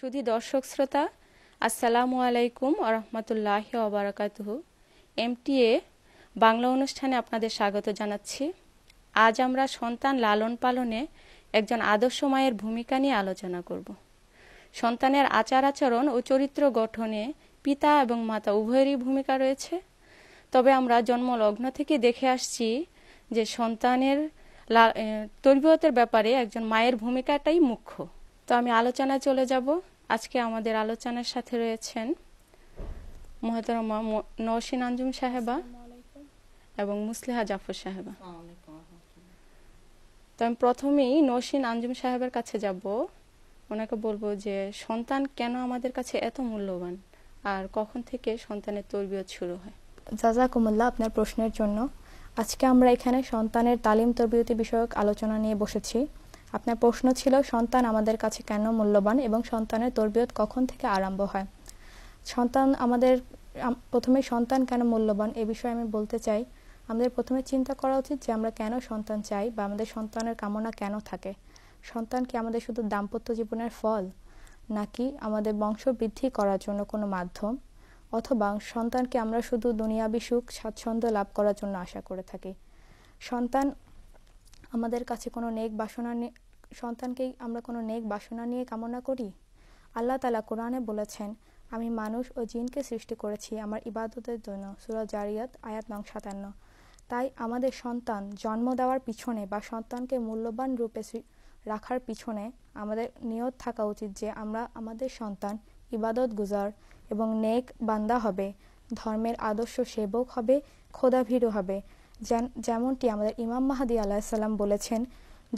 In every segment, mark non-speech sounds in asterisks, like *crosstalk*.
সুধী দর্শক শ্রোতা আসসালামু আলাইকুম আরহামতুল্লাহ অবরাকাতুহ এমটিএ বাংলা অনুষ্ঠানে আপনাদের স্বাগত জানাচ্ছি আজ আমরা সন্তান লালন পালনে একজন আদর্শ মায়ের ভূমিকা নিয়ে আলোচনা করব সন্তানের আচার আচরণ ও চরিত্র গঠনে পিতা এবং মাতা উভয়েরই ভূমিকা রয়েছে তবে আমরা জন্মলগ্ন থেকে দেখে আসছি যে সন্তানের তৈরিয়তের ব্যাপারে একজন মায়ের ভূমিকাটাই মুখ্য তো আমি আলোচনায় চলে যাব আজকে আমাদের আলোচনার সাথে রয়েছেন মহাতারমা নওশিন আঞ্জুম সাহেবা এবং মুসলিহা জাফর সাহেবা তো আমি প্রথমেই নওশিন আঞ্জুম সাহেবের কাছে যাব ওনাকে বলবো যে সন্তান কেন আমাদের কাছে এত মূল্যবান আর কখন থেকে সন্তানের তরবিয়ত শুরু হয় জাজাকুমুল্লাহ আপনার প্রশ্নের জন্য আজকে আমরা এখানে সন্তানের তালিম তরবিয়তি বিষয়ক আলোচনা নিয়ে বসেছি আপনার প্রশ্ন ছিল সন্তান আমাদের কাছে কেন মূল্যবান এবং সন্তানের তরবিয়ত কখন থেকে আরম্ভ হয় সন্তান আমাদের প্রথমে সন্তান কেন মূল্যবান এ বিষয়ে আমি বলতে চাই আমাদের প্রথমে চিন্তা করা উচিত যে আমরা কেন সন্তান চাই বা আমাদের সন্তানের কামনা কেন থাকে সন্তান কি আমাদের শুধু দাম্পত্য জীবনের ফল নাকি আমাদের বংশ বৃদ্ধি করার জন্য কোনো মাধ্যম অথবা সন্তানকে আমরা শুধু দুনিয়াবি সুখ স্বাচ্ছন্দ্য লাভ করার জন্য আশা করে থাকি সন্তান আমাদের কাছে কোনো নেক বাসনা সন্তানকেই আমরা কোনো নেক বাসনা নিয়ে কামনা করি আল্লাহ তালা কোরআনে বলেছেন আমি মানুষ ও জিনকে সৃষ্টি করেছি আমার ইবাদতের জন্য সুরা জারিয়াত আয়াত নং সাতান্ন তাই আমাদের সন্তান জন্ম দেওয়ার পিছনে বা সন্তানকে মূল্যবান রূপে রাখার পিছনে আমাদের নিয়ত থাকা উচিত যে আমরা আমাদের সন্তান ইবাদত গুজার এবং নেক বান্দা হবে ধর্মের আদর্শ সেবক হবে খোদাভীরু হবে যেমনটি আমাদের ইমাম মাহাদি সাল্লাম বলেছেন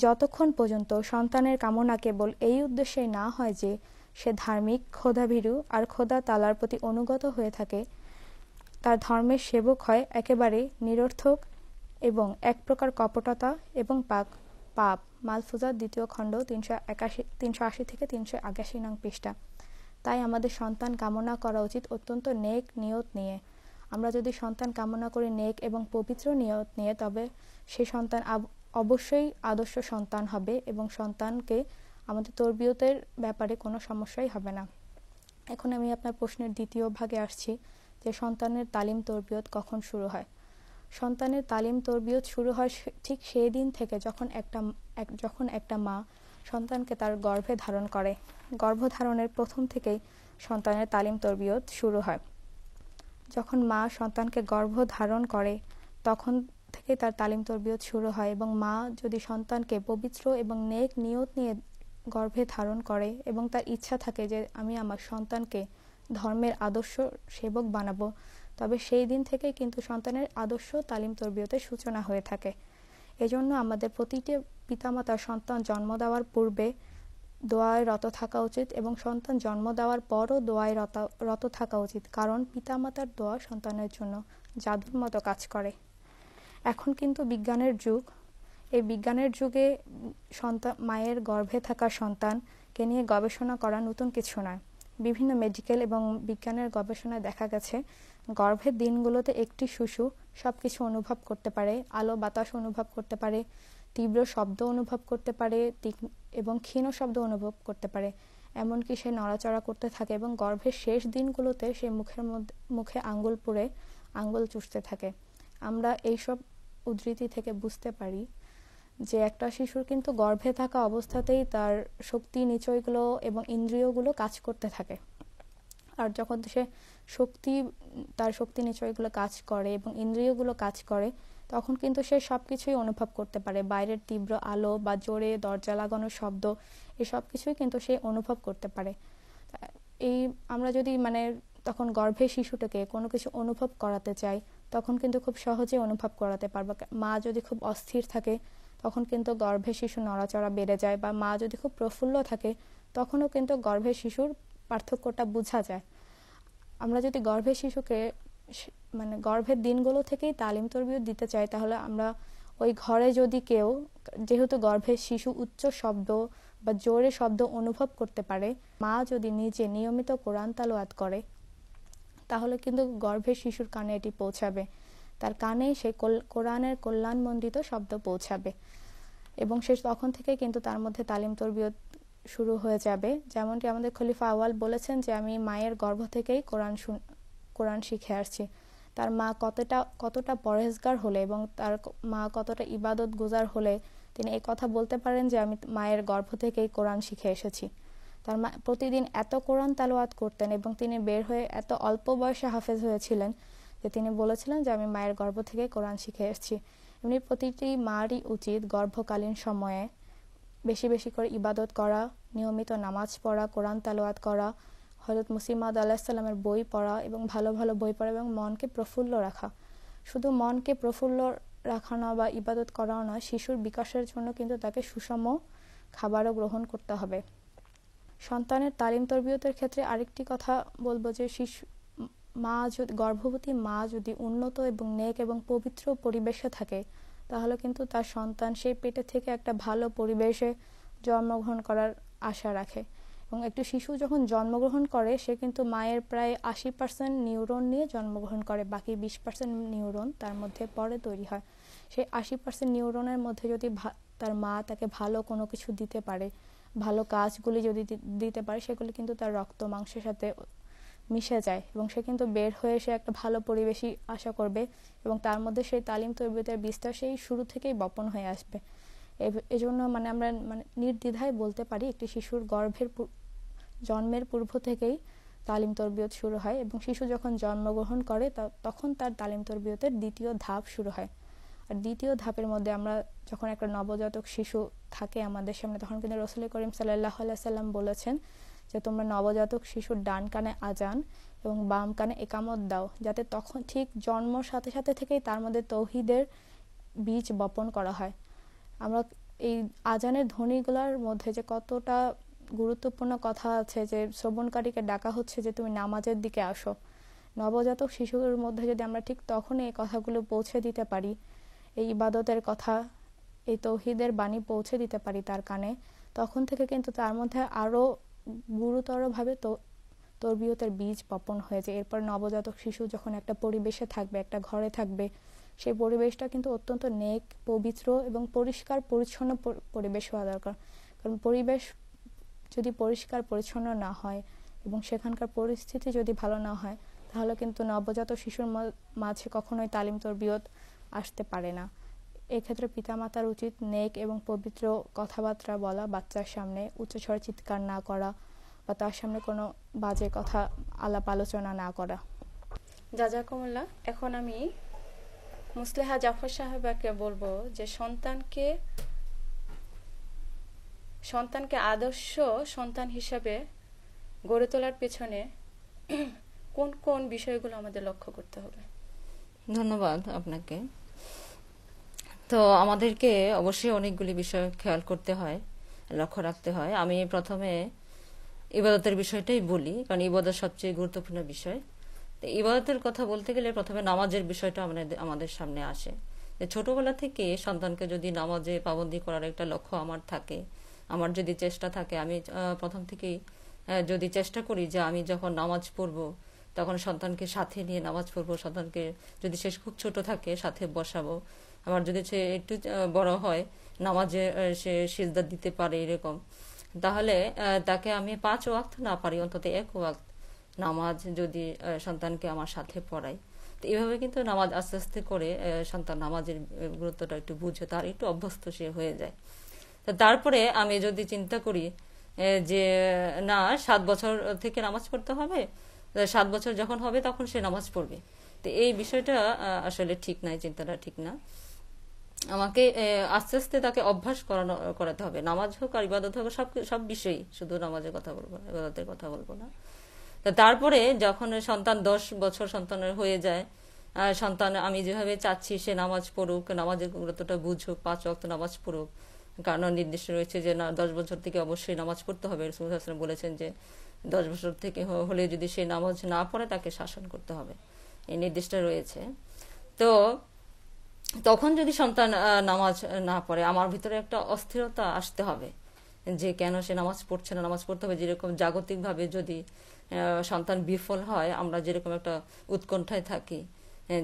যতক্ষণ পর্যন্ত সন্তানের কামনা কেবল এই উদ্দেশ্যে না হয় যে সে ধার্মিক ক্ষোধাভীরু আর খোদা তালার প্রতি অনুগত হয়ে থাকে তার ধর্মের সেবক হয় একেবারে নিরর্থক এবং এক প্রকার কপটতা এবং পাক পাপ মালফুজার দ্বিতীয় খণ্ড তিনশো একাশি তিনশো আশি থেকে তিনশো একাশি নং পৃষ্ঠা তাই আমাদের সন্তান কামনা করা উচিত অত্যন্ত নেক নিয়ত নিয়ে আমরা যদি সন্তান কামনা করে নেক এবং পবিত্র নিয়ত নিয়ে তবে সেই সন্তান অবশ্যই আদর্শ সন্তান হবে এবং সন্তানকে আমাদের তর্বিয়তের ব্যাপারে কোনো সমস্যাই হবে না এখন আমি আপনার প্রশ্নের দ্বিতীয় ভাগে আসছি যে সন্তানের তালিম তর্বিয়ত কখন শুরু হয় সন্তানের তালিম তর্বিয়ত শুরু হয় ঠিক সেই দিন থেকে যখন একটা যখন একটা মা সন্তানকে তার গর্ভে ধারণ করে গর্ভধারণের প্রথম থেকেই সন্তানের তালিম তর্বিয়ত শুরু হয় যখন মা সন্তানকে গর্ভ ধারণ করে তখন থেকে তার তালিম তরবিয়ত শুরু হয় এবং মা যদি সন্তানকে পবিত্র এবং নেক নিয়ত নিয়ে গর্ভে ধারণ করে এবং তার ইচ্ছা থাকে যে আমি আমার সন্তানকে ধর্মের আদর্শ সেবক বানাবো তবে সেই দিন থেকে কিন্তু সন্তানের আদর্শ তালিম তরবিয়তের সূচনা হয়ে থাকে এজন্য আমাদের প্রতিটি পিতামাতা সন্তান জন্ম দেওয়ার পূর্বে দোয়ায় রত থাকা উচিত এবং সন্তান জন্ম দেওয়ার পরও দোয়ায় রত রত থাকা উচিত কারণ পিতামাতার দোয়া সন্তানের জন্য জাদুর মতো কাজ করে এখন কিন্তু বিজ্ঞানের যুগ এই বিজ্ঞানের যুগে সন্তান মায়ের গর্ভে থাকা সন্তানকে নিয়ে গবেষণা করা নতুন কিছু নয় বিভিন্ন মেডিকেল এবং বিজ্ঞানের গবেষণায় দেখা গেছে গর্ভের দিনগুলোতে একটি শিশু সব কিছু অনুভব করতে পারে আলো বাতাস অনুভব করতে পারে তীব্র শব্দ অনুভব করতে পারে এবং ক্ষীণ শব্দ অনুভব করতে পারে এমনকি সে নড়াচড়া করতে থাকে এবং গর্ভের শেষ দিনগুলোতে সে মুখের মধ্যে মুখে আঙ্গুল পুড়ে আঙ্গুল চুষতে থাকে আমরা এইসব উদ্ধৃতি থেকে বুঝতে পারি যে একটা শিশুর কিন্তু গর্ভে থাকা অবস্থাতেই তার শক্তি নিচয়গুলো এবং ইন্দ্রিয়গুলো কাজ করতে থাকে আর যখন সে শক্তি তার শক্তি নিচয়গুলো কাজ করে এবং ইন্দ্রিয়গুলো কাজ করে তখন কিন্তু সে সব কিছুই অনুভব করতে পারে বাইরের তীব্র আলো বা জোরে দরজা লাগানো শব্দ এসব কিছুই কিন্তু সে অনুভব করতে পারে এই আমরা যদি মানে তখন গর্ভে শিশুটাকে কোনো কিছু অনুভব করাতে চাই তখন কিন্তু খুব সহজে অনুভব করাতে পারবো মা যদি খুব অস্থির থাকে তখন কিন্তু গর্ভে শিশু নড়াচড়া বেড়ে যায় বা মা যদি খুব প্রফুল্ল থাকে তখনও কিন্তু গর্ভে শিশুর পার্থক্যটা বোঝা যায় আমরা যদি গর্ভে শিশুকে মানে গর্ভের দিনগুলো থেকেই তালিম তরবিও দিতে চাই তাহলে আমরা ওই ঘরে যদি কেউ যেহেতু গর্ভের শিশু উচ্চ শব্দ বা জোরে শব্দ অনুভব করতে পারে মা যদি নিজে নিয়মিত কোরআন তালোয়াত করে তাহলে কিন্তু গর্ভের শিশুর কানে এটি পৌঁছাবে তার কানে সে কোরআনের কল্যাণমণ্ডিত শব্দ পৌঁছাবে এবং সে তখন থেকে কিন্তু তার মধ্যে তালিম তরবিয়ত শুরু হয়ে যাবে যেমনটি আমাদের খলিফা আওয়াল বলেছেন যে আমি মায়ের গর্ভ থেকেই কোরআন কোরআন শিখে আসছি তার মা কতটা কতটা পরহেজগার হলে এবং তার মা কতটা ইবাদত গুজার হলে তিনি এই কথা বলতে পারেন যে আমি মায়ের গর্ভ থেকেই কোরআন শিখে এসেছি তার মা প্রতিদিন এত কোরআন তালোয়াত করতেন এবং তিনি বের হয়ে এত অল্প বয়সে হাফেজ হয়েছিলেন যে তিনি বলেছিলেন যে আমি মায়ের গর্ভ থেকে কোরআন শিখে এসেছি এমনি প্রতিটি মারই উচিত গর্ভকালীন সময়ে বেশি বেশি করে ইবাদত করা নিয়মিত নামাজ পড়া কোরআন তালোয়াত করা হজরত মুসিমাদ আলাহিসাল্লামের বই পড়া এবং ভালো ভালো বই পড়া এবং মনকে প্রফুল্ল রাখা শুধু মনকে প্রফুল্ল রাখানো বা ইবাদত করাও নয় শিশুর বিকাশের জন্য কিন্তু তাকে সুষম খাবারও গ্রহণ করতে হবে সন্তানের তালিম তরবিয়তের ক্ষেত্রে আরেকটি কথা বলবো যে শিশু মা যদি গর্ভবতী মা যদি উন্নত এবং নেক এবং পবিত্র পরিবেশে থাকে তাহলে কিন্তু তার সন্তান সেই পেটে থেকে একটা ভালো পরিবেশে জন্মগ্রহণ করার আশা রাখে এবং একটি শিশু যখন জন্মগ্রহণ করে সে কিন্তু মায়ের প্রায় আশি পার্সেন্ট নিউরন নিয়ে জন্মগ্রহণ করে বাকি বিশ পার্সেন্ট নিউরন তার মধ্যে পরে তৈরি হয় সেই আশি পার্সেন্ট নিউরনের মধ্যে যদি তার মা তাকে ভালো কোনো কিছু দিতে পারে ভালো কাজগুলি যদি দিতে পারে সেগুলি কিন্তু তার রক্ত মাংসের সাথে মিশে যায় এবং সে কিন্তু বের হয়ে সে একটা ভালো পরিবেশই আশা করবে এবং তার মধ্যে সেই তালিম তৈরিতার বিস্তার সেই শুরু থেকেই বপন হয়ে আসবে এজন্য মানে আমরা মানে নির্দ্বিধায় বলতে পারি একটি শিশুর গর্ভের জন্মের পূর্ব থেকেই তালিম তরবিয়ত শুরু হয় এবং শিশু যখন জন্মগ্রহণ করে তখন তার তালিম তরবিয়তের দ্বিতীয় ধাপ শুরু হয় আর দ্বিতীয় ধাপের মধ্যে আমরা যখন একটা নবজাতক শিশু থাকে আমাদের সামনে তখন কিন্তু রসুল করিম সাল্লাহ সাল্লাম বলেছেন যে তোমরা নবজাতক শিশুর ডান কানে আজান এবং বাম কানে একামত দাও যাতে তখন ঠিক জন্মর সাথে সাথে থেকেই তার মধ্যে তৌহিদের বীজ বপন করা হয় আমরা এই আজানের ধ্বনিগুলোর মধ্যে যে কতটা গুরুত্বপূর্ণ কথা আছে যে শ্রবণকারীকে ডাকা হচ্ছে যে তুমি নামাজের দিকে আসো নবজাতক শিশুর মধ্যে যদি আমরা ঠিক তখন এই কথাগুলো পৌঁছে দিতে পারি এই ইবাদতের কথা এই তৌহিদের বাণী পৌঁছে দিতে পারি তার কানে তখন থেকে কিন্তু তার মধ্যে আরও গুরুতরভাবে তো তরবিয়তের বীজ বপন হয়েছে এরপর নবজাতক শিশু যখন একটা পরিবেশে থাকবে একটা ঘরে থাকবে সেই পরিবেশটা কিন্তু অত্যন্ত নেক পবিত্র এবং পরিষ্কার পরিচ্ছন্ন পরিবেশ হওয়া দরকার কারণ পরিবেশ যদি পরিষ্কার পরিচ্ছন্ন না হয় এবং সেখানকার পরিস্থিতি যদি ভালো না হয় তাহলে কিন্তু নবজাত শিশুর মাঝে কখনোই তালিম তরবিয়ত আসতে পারে না এক্ষেত্রে পিতা মাতার উচিত নেক এবং পবিত্র কথাবার্তা বলা বাচ্চার সামনে উচ্চস্বরে চিৎকার না করা বা তার সামনে কোনো বাজে কথা আলাপ আলোচনা না করা কমল্লা এখন আমি মুসলেহা জাফর সাহেবাকে বলবো যে সন্তানকে সন্তানকে আদর্শ সন্তান হিসাবে গড়ে তোলার পেছনে *clears throat* কোন কোন বিষয়গুলো আমাদের লক্ষ্য করতে হবে ধন্যবাদ আপনাকে তো আমাদেরকে অবশ্যই অনেকগুলি বিষয় খেয়াল করতে হয় লক্ষ্য রাখতে হয় আমি প্রথমে ইবাদতের বিষয়টাই বলি কারণ ইবাদত সবচেয়ে গুরুত্বপূর্ণ বিষয় তো ইবাদতের কথা বলতে গেলে প্রথমে নামাজের বিষয়টা আমাদের আমাদের সামনে আসে ছোটবেলা থেকে সন্তানকে যদি নামাজে পাবন্দি করার একটা লক্ষ্য আমার থাকে আমার যদি চেষ্টা থাকে আমি প্রথম থেকেই যদি চেষ্টা করি যে আমি যখন নামাজ পড়ব তখন সন্তানকে সাথে নিয়ে নামাজ পড়বো সন্তানকে যদি সে খুব ছোট থাকে সাথে বসাবো আমার যদি সে একটু বড় হয় নামাজে সে সিজদা দিতে পারে এরকম তাহলে তাকে আমি পাঁচ ওয়াক্ত না পারি অন্তত এক ওয়াক্ত নামাজ যদি সন্তানকে আমার সাথে পড়াই তো এভাবে কিন্তু নামাজ আস্তে আস্তে করে সন্তান নামাজের গুরুত্বটা একটু বুঝে তার একটু অভ্যস্ত সে হয়ে যায় তা তারপরে আমি যদি চিন্তা করি যে না সাত বছর থেকে নামাজ পড়তে হবে সাত বছর যখন হবে তখন সে নামাজ পড়বে তো এই বিষয়টা আসলে ঠিক নাই চিন্তাটা ঠিক না আমাকে আস্তে আস্তে তাকে অভ্যাস করানো করাতে হবে নামাজ হোক আর ইবাদত হোক সব সব বিষয়েই শুধু নামাজের কথা বলবো ইবাদতের কথা বলবো না তারপরে যখন সন্তান দশ বছর সন্তানের হয়ে যায় সন্তান আমি যেভাবে চাচ্ছি সে নামাজ পড়ুক নামাজের গুরুত্বটা বুঝুক পাঁচ অক্ত নামাজ পড়ুক কারণ নির্দেশ রয়েছে যে না দশ বছর থেকে অবশ্যই নামাজ পড়তে হবে রসুলাম বলেছেন যে দশ বছর থেকে হলে যদি সে নামাজ না পড়ে তাকে শাসন করতে হবে এই নির্দেশটা রয়েছে তো তখন যদি সন্তান নামাজ না পড়ে আমার ভিতরে একটা অস্থিরতা আসতে হবে যে কেন সে নামাজ পড়ছে না নামাজ পড়তে হবে যেরকম জাগতিকভাবে যদি সন্তান বিফল হয় আমরা যেরকম একটা উৎকণ্ঠায় থাকি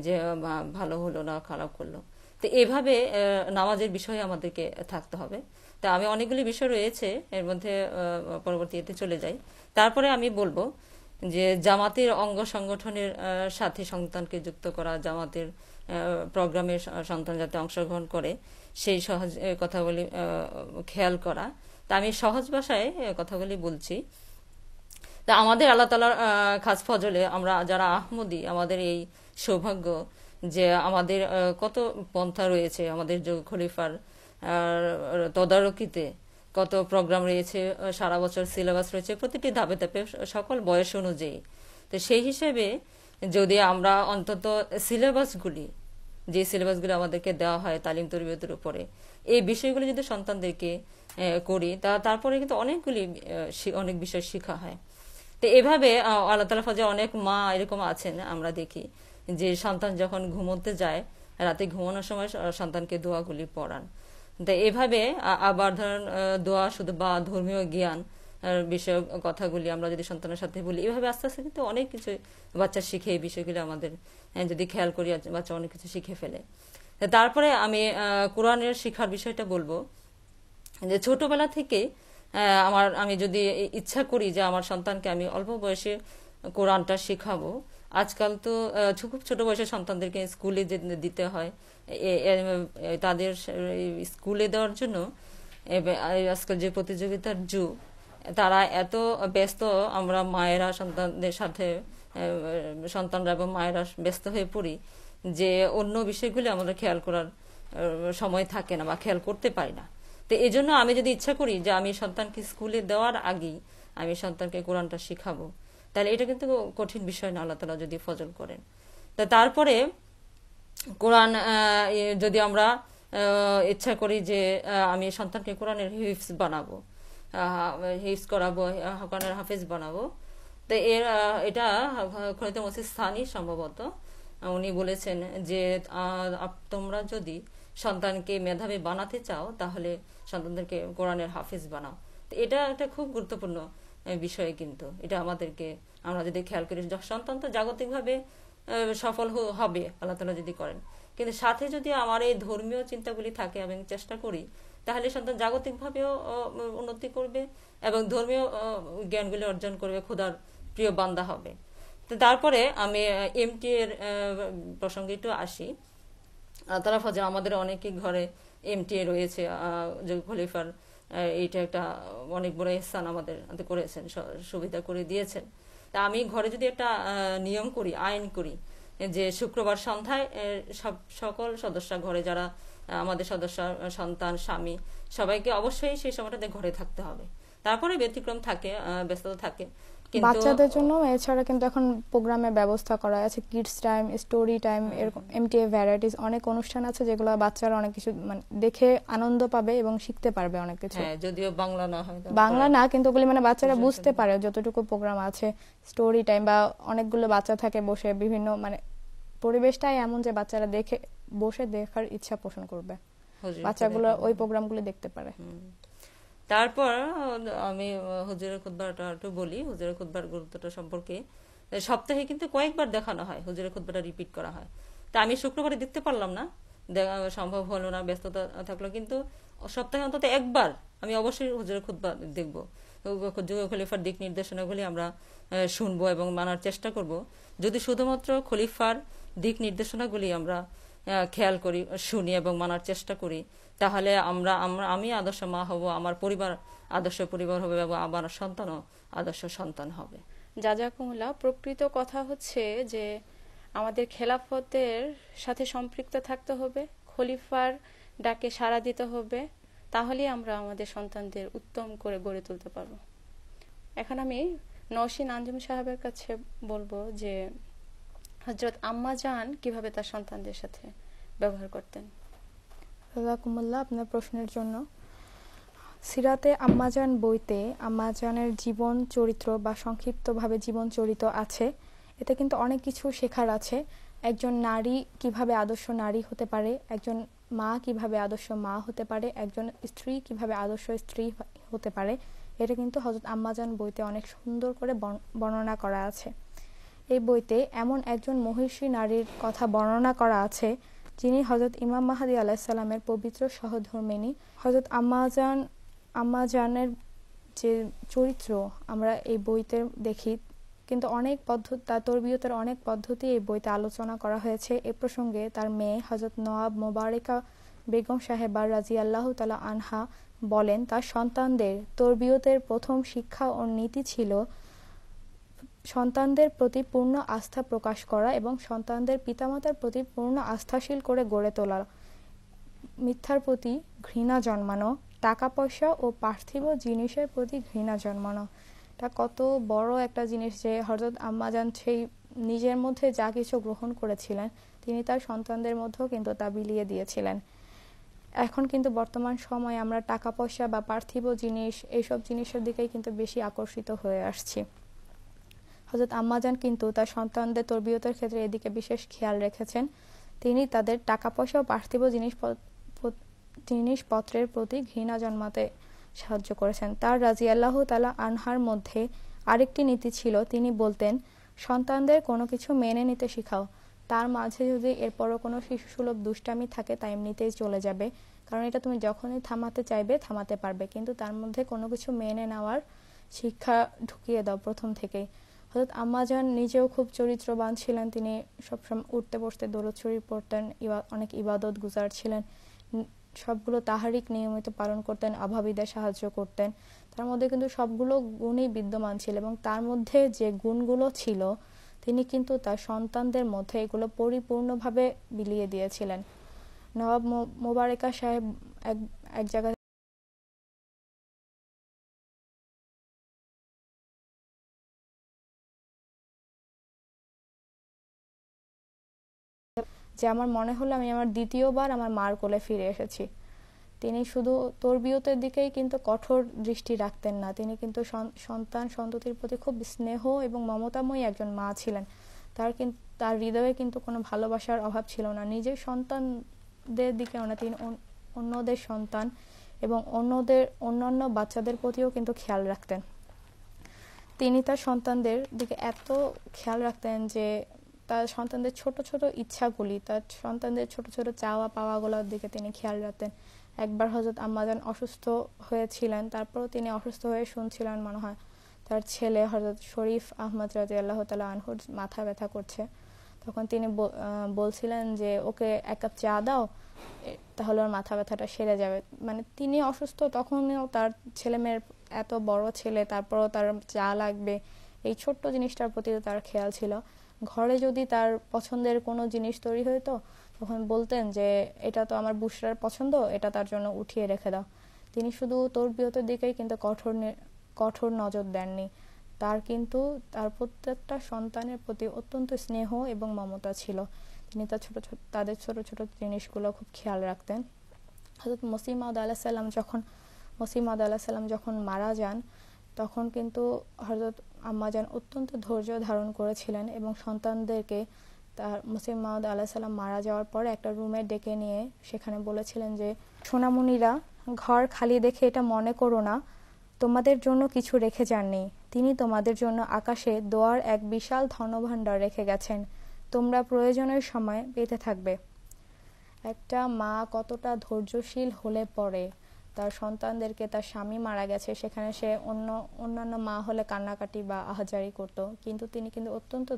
যে ভালো হলো না খারাপ করলো তো এভাবে নামাজের বিষয়ে আমাদেরকে থাকতে হবে তা আমি অনেকগুলি বিষয় রয়েছে এর মধ্যে পরবর্তীতে চলে যাই তারপরে আমি বলবো যে জামাতের অঙ্গ সংগঠনের সাথে সন্তানকে যুক্ত করা জামাতের প্রোগ্রামের সন্তান যাতে অংশগ্রহণ করে সেই সহজ কথাগুলি খেয়াল করা তা আমি সহজ ভাষায় কথাগুলি বলছি তা আমাদের আল্লাহ তালার খাস ফজলে আমরা যারা আহমদি আমাদের এই সৌভাগ্য যে আমাদের কত পন্থা রয়েছে আমাদের খলিফার তদারকিতে কত প্রোগ্রাম রয়েছে সারা বছর সিলেবাস রয়েছে প্রতিটি ধাপে ধাপে সকল বয়স অনুযায়ী তো সেই হিসেবে যদি আমরা অন্তত সিলেবাসগুলি যে সিলেবাসগুলো আমাদেরকে দেওয়া হয় তালিম তরবিয়তের উপরে এই বিষয়গুলো যদি সন্তানদেরকে করি তা তারপরে কিন্তু অনেকগুলি অনেক বিষয় শেখা হয় তো এভাবে আল্লাহ তালা ফাজে অনেক মা এরকম আছেন আমরা দেখি যে সন্তান যখন ঘুমোতে যায় রাতে ঘুমানোর সময় সন্তানকে দোয়াগুলি পড়ান তো এভাবে আবার ধরেন দোয়া শুধু বা ধর্মীয় জ্ঞান বিষয়ক কথাগুলি আমরা যদি সন্তানের সাথে বলি এভাবে আস্তে আস্তে কিন্তু অনেক কিছু বাচ্চা শিখে এই বিষয়গুলো আমাদের হ্যাঁ, যদি খেয়াল করি বাচ্চা অনেক কিছু শিখে ফেলে তারপরে আমি কোরআনের শিখার বিষয়টা বলবো যে ছোটবেলা থেকে আমার আমি যদি ইচ্ছা করি যে আমার সন্তানকে আমি অল্প বয়সে কোরআনটা শেখাবো আজকাল তো খুব ছোট বয়সের সন্তানদেরকে স্কুলে দিতে হয় তাদের স্কুলে দেওয়ার জন্য আজকাল যে প্রতিযোগিতার যুগ তারা এত ব্যস্ত আমরা মায়েরা সন্তানদের সাথে সন্তানরা এবং মায়েরা ব্যস্ত হয়ে পড়ি যে অন্য বিষয়গুলি আমাদের খেয়াল করার সময় থাকে না বা খেয়াল করতে পারি না তো এই জন্য আমি যদি ইচ্ছা করি যে আমি সন্তানকে স্কুলে দেওয়ার আগেই আমি সন্তানকে কোরআনটা শিখাবো তাহলে এটা কিন্তু কঠিন বিষয় না আল্লাহ তালা যদি ফজল করেন তা তারপরে কোরআন যদি আমরা ইচ্ছা করি যে আমি সন্তানকে কোরআনের হিফস বানাবো হিফস করাবো কোরআনের হাফেজ বানাবো তো এর এটা খরিদুল মসিদ স্থানই সম্ভবত উনি বলেছেন যে তোমরা যদি সন্তানকে মেধাবী বানাতে চাও তাহলে সন্তানদেরকে কোরআনের হাফিজ বানাও তো এটা একটা খুব গুরুত্বপূর্ণ বিষয়ে কিন্তু এটা আমাদেরকে আমরা যদি খেয়াল করি সন্তান তো জাগতিকভাবে সফল হবে আল্লাহ তালা যদি করেন কিন্তু সাথে যদি আমার এই ধর্মীয় চিন্তাগুলি থাকে আমি চেষ্টা করি তাহলে সন্তান জাগতিকভাবেও উন্নতি করবে এবং ধর্মীয় জ্ঞানগুলি অর্জন করবে খোদার প্রিয় বান্দা হবে তো তারপরে আমি এমটি এর প্রসঙ্গে একটু আসি তারা ফজর আমাদের অনেকে ঘরে এমটিএ রয়েছে খলিফার এটা একটা অনেক বড় এসান আমাদের করেছেন সুবিধা করে দিয়েছেন তা আমি ঘরে যদি একটা নিয়ম করি আইন করি যে শুক্রবার সন্ধ্যায় সব সকল সদস্য ঘরে যারা আমাদের সদস্য সন্তান স্বামী সবাইকে অবশ্যই সেই সময়টাতে ঘরে থাকতে হবে তারপরে ব্যতিক্রম থাকে ব্যস্ততা থাকে বাচ্চাদের জন্য এছাড়া কিন্তু এখন প্রোগ্রামের ব্যবস্থা করা আছে কিডস টাইম স্টোরি টাইম এরকম এমটিএ ভ্যারাইটিস অনেক অনুষ্ঠান আছে যেগুলো বাচ্চারা অনেক কিছু মানে দেখে আনন্দ পাবে এবং শিখতে পারবে অনেক কিছু হ্যাঁ, যদিও বাংলা না হয় বাংলা না কিন্তু ওগুলি মানে বাচ্চারা বুঝতে পারে যতটুকু প্রোগ্রাম আছে স্টোরি টাইম বা অনেকগুলো বাচ্চা থাকে বসে বিভিন্ন মানে পরিবেশটাই এমন যে বাচ্চারা দেখে বসে দেখার ইচ্ছা পোষণ করবে বাচ্চাগুলো ওই প্রোগ্রামগুলো দেখতে পারে তারপর আমি হুজুরের খুদ্বারটা একটু বলি হুজুরের খুদ্বার গুরুত্বটা সম্পর্কে সপ্তাহে কিন্তু কয়েকবার দেখানো হয় হুজুরের খুদ্বাটা রিপিট করা হয় তা আমি শুক্রবারে দেখতে পারলাম না সম্ভব হলো না ব্যস্ততা থাকলো কিন্তু সপ্তাহে অন্তত একবার আমি অবশ্যই হুজুরের খুদ্বা দেখব যুগ খলিফার দিক নির্দেশনাগুলি আমরা শুনবো এবং মানার চেষ্টা করব যদি শুধুমাত্র খলিফার দিক নির্দেশনাগুলি আমরা খেয়াল করি শুনি এবং মানার চেষ্টা করি তাহলে আমরা আমরা আমি আদর্শ মা হব আমার পরিবার আদর্শ পরিবার হবে এবং আমার সন্তানও আদর্শ সন্তান হবে জাজাকুমুল্লা প্রকৃত কথা হচ্ছে যে আমাদের খেলাফতের সাথে সম্পৃক্ত থাকতে হবে খলিফার ডাকে সাড়া দিতে হবে তাহলে আমরা আমাদের সন্তানদের উত্তম করে গড়ে তুলতে পারবো এখন আমি নওশিন আঞ্জুম সাহেবের কাছে বলবো যে হজরত আম্মা জান কিভাবে তার সন্তানদের সাথে ব্যবহার করতেন রাজাকুমুল্লাহ আপনার প্রশ্নের জন্য সিরাতে আম্মাজান বইতে আম্মাজানের জীবন চরিত্র বা সংক্ষিপ্তভাবে জীবন চরিত আছে এতে কিন্তু অনেক কিছু শেখার আছে একজন নারী কিভাবে আদর্শ নারী হতে পারে একজন মা কিভাবে আদর্শ মা হতে পারে একজন স্ত্রী কিভাবে আদর্শ স্ত্রী হতে পারে এটা কিন্তু হজরত আম্মাজান বইতে অনেক সুন্দর করে বর্ণনা করা আছে এই বইতে এমন একজন মহর্ষী নারীর কথা বর্ণনা করা আছে যিনি হজরত ইমাম মাহাদি আলাহিসাল্লামের পবিত্র সহধর্মিনী হজরত আম্মাজান আম্মাজানের যে চরিত্র আমরা এই বইতে দেখি কিন্তু অনেক পদ্ধতি তার তর্বীয়তার অনেক পদ্ধতি এই বইতে আলোচনা করা হয়েছে এ প্রসঙ্গে তার মেয়ে হজরত নওয়াব মোবারেকা বেগম সাহেবা রাজি আল্লাহ তালা আনহা বলেন তার সন্তানদের তর্বীয়তের প্রথম শিক্ষা ও নীতি ছিল সন্তানদের প্রতি পূর্ণ আস্থা প্রকাশ করা এবং সন্তানদের পিতামাতার প্রতি পূর্ণ আস্থাশীল করে গড়ে তোলা মিথ্যার প্রতি ঘৃণা জন্মানো টাকা পয়সা ও পার্থিব জিনিসের প্রতি ঘৃণা জন্মানো এটা কত বড় একটা জিনিস যে হজরত আম্মাজান সেই নিজের মধ্যে যা কিছু গ্রহণ করেছিলেন তিনি তার সন্তানদের মধ্যেও কিন্তু তা বিলিয়ে দিয়েছিলেন এখন কিন্তু বর্তমান সময়ে আমরা টাকা পয়সা বা পার্থিব জিনিস এইসব জিনিসের দিকেই কিন্তু বেশি আকর্ষিত হয়ে আসছি হজরত আম্মাজান কিন্তু তার সন্তানদের তরবিয়তের ক্ষেত্রে এদিকে বিশেষ খেয়াল রেখেছেন তিনি তাদের টাকা পয়সা ও পার্থিব জিনিসপত্রের প্রতি ঘৃণা জন্মাতে সাহায্য করেছেন তার রাজিয়াল্লাহ তালা আনহার মধ্যে আরেকটি নীতি ছিল তিনি বলতেন সন্তানদের কোনো কিছু মেনে নিতে শেখাও তার মাঝে যদি এরপরও কোনো শিশুসুলভ দুষ্টামি থাকে তা এমনিতেই চলে যাবে কারণ এটা তুমি যখনই থামাতে চাইবে থামাতে পারবে কিন্তু তার মধ্যে কোনো কিছু মেনে নেওয়ার শিক্ষা ঢুকিয়ে দাও প্রথম থেকেই হজরত আম্মাজান নিজেও খুব চরিত্রবান ছিলেন তিনি সবসময় উঠতে বসতে ছড়িয়ে পড়তেন অনেক ইবাদত গুজার ছিলেন সবগুলো তাহারিক নিয়মিত পালন করতেন অভাবীদের সাহায্য করতেন তার মধ্যে কিন্তু সবগুলো গুণই বিদ্যমান ছিল এবং তার মধ্যে যে গুণগুলো ছিল তিনি কিন্তু তার সন্তানদের মধ্যে এগুলো পরিপূর্ণভাবে বিলিয়ে দিয়েছিলেন নবাব মোবারেকা সাহেব এক এক জায়গায় যে আমার মনে হলো আমি আমার দ্বিতীয়বার আমার মার কোলে ফিরে এসেছি তিনি শুধু বিয়তের দিকেই কিন্তু কঠোর দৃষ্টি রাখতেন না তিনি কিন্তু সন্তান সন্ততির প্রতি খুব স্নেহ এবং মমতাময়ী একজন মা ছিলেন তার কিন্তু তার হৃদয়ে কিন্তু কোনো ভালোবাসার অভাব ছিল না নিজের সন্তানদের দিকে না তিনি অন্যদের সন্তান এবং অন্যদের অন্যান্য বাচ্চাদের প্রতিও কিন্তু খেয়াল রাখতেন তিনি তার সন্তানদের দিকে এত খেয়াল রাখতেন যে তার সন্তানদের ছোট ছোট ইচ্ছাগুলি তার সন্তানদের ছোট ছোট চাওয়া পাওয়াগুলোর দিকে তিনি খেয়াল রাখতেন একবার হজরত আম্মাজান অসুস্থ হয়েছিলেন তারপরও তিনি অসুস্থ হয়ে শুনছিলেন মনে হয় তার ছেলে হজরত শরীফ আহমদ রাজি আল্লাহ তালা আনহুর মাথা ব্যথা করছে তখন তিনি বলছিলেন যে ওকে এক কাপ চা দাও তাহলে ওর মাথা ব্যথাটা সেরে যাবে মানে তিনি অসুস্থ তখনও তার ছেলে মেয়ের এত বড় ছেলে তারপরও তার চা লাগবে এই ছোট্ট জিনিসটার প্রতি তার খেয়াল ছিল ঘরে যদি তার পছন্দের কোনো জিনিস তৈরি হতো তখন বলতেন যে এটা তো আমার বুসরার পছন্দ এটা তার জন্য উঠিয়ে রেখে দাও তিনি শুধু বিয়তের দিকেই কিন্তু কঠোর কঠোর নজর দেননি তার কিন্তু তার প্রত্যেকটা সন্তানের প্রতি অত্যন্ত স্নেহ এবং মমতা ছিল তিনি তার ছোট ছোট তাদের ছোট ছোট জিনিসগুলো খুব খেয়াল রাখতেন হজরত মসিমাউদ আলাহ সাল্লাম যখন মসিমাউদ আলাহ সাল্লাম যখন মারা যান তখন কিন্তু হজরত আম্মাজান অত্যন্ত ধৈর্য ধারণ করেছিলেন এবং সন্তানদেরকে তার মুসিম মাউদ আল্লাহ সাল্লাম মারা যাওয়ার পর একটা রুমে ডেকে নিয়ে সেখানে বলেছিলেন যে সোনামণিরা ঘর খালি দেখে এটা মনে করো না তোমাদের জন্য কিছু রেখে যাননি তিনি তোমাদের জন্য আকাশে দোয়ার এক বিশাল ধনভাণ্ডার রেখে গেছেন তোমরা প্রয়োজনের সময় পেতে থাকবে একটা মা কতটা ধৈর্যশীল হলে পরে তার সন্তানদেরকে তার স্বামী মারা গেছে সেখানে সে অন্য অন্যান্য মা হলে কান্নাকাটি বা আহাজারি করত কিন্তু তিনি কিন্তু অত্যন্ত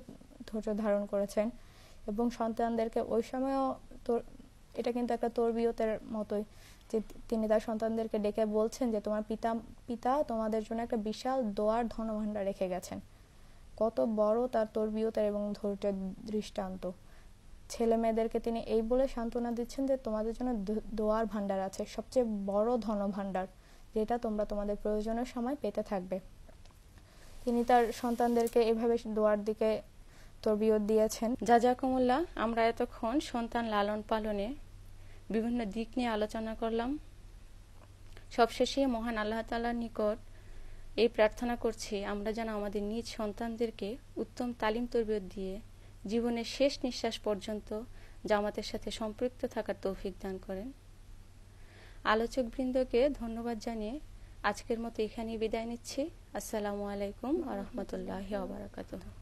ধৈর্য ধারণ করেছেন এবং সন্তানদেরকে ওই সময়ও তোর এটা কিন্তু একটা তর্বীয়তের মতোই যে তিনি তার সন্তানদেরকে ডেকে বলছেন যে তোমার পিতা পিতা তোমাদের জন্য একটা বিশাল দোয়ার ধনভাণ্ডার রেখে গেছেন কত বড় তার তরবিয়তের এবং ধৈর্যের দৃষ্টান্ত ছেলে মেয়েদেরকে তিনি এই বলে সান্ত্বনা দিচ্ছেন যে তোমাদের জন্য দোয়ার ভাণ্ডার আছে সবচেয়ে বড় ধন ভাণ্ডার যেটা তোমরা তোমাদের প্রয়োজনের সময় পেতে থাকবে তিনি তার সন্তানদেরকে এভাবে দোয়ার দিকে তরবিয়ত দিয়েছেন যা যা কমল্লা আমরা এতক্ষণ সন্তান লালন পালনে বিভিন্ন দিক নিয়ে আলোচনা করলাম সবশেষে মহান আল্লাহ তালার নিকট এই প্রার্থনা করছি আমরা যেন আমাদের নিজ সন্তানদেরকে উত্তম তালিম তরবিয়ত দিয়ে জীবনের শেষ নিঃশ্বাস পর্যন্ত জামাতের সাথে সম্পৃক্ত থাকার তৌফিক দান করেন আলোচকবৃন্দকে ধন্যবাদ জানিয়ে আজকের মতো এখানেই বিদায় নিচ্ছি আসসালামু আলাইকুম আ রহমতুল্লাহ